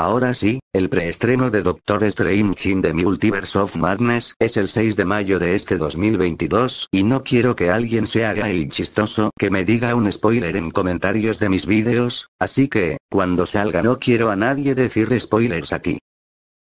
Ahora sí, el preestreno de Doctor Strange in the Multiverse of Madness es el 6 de mayo de este 2022 y no quiero que alguien se haga el chistoso que me diga un spoiler en comentarios de mis vídeos, así que, cuando salga no quiero a nadie decir spoilers aquí.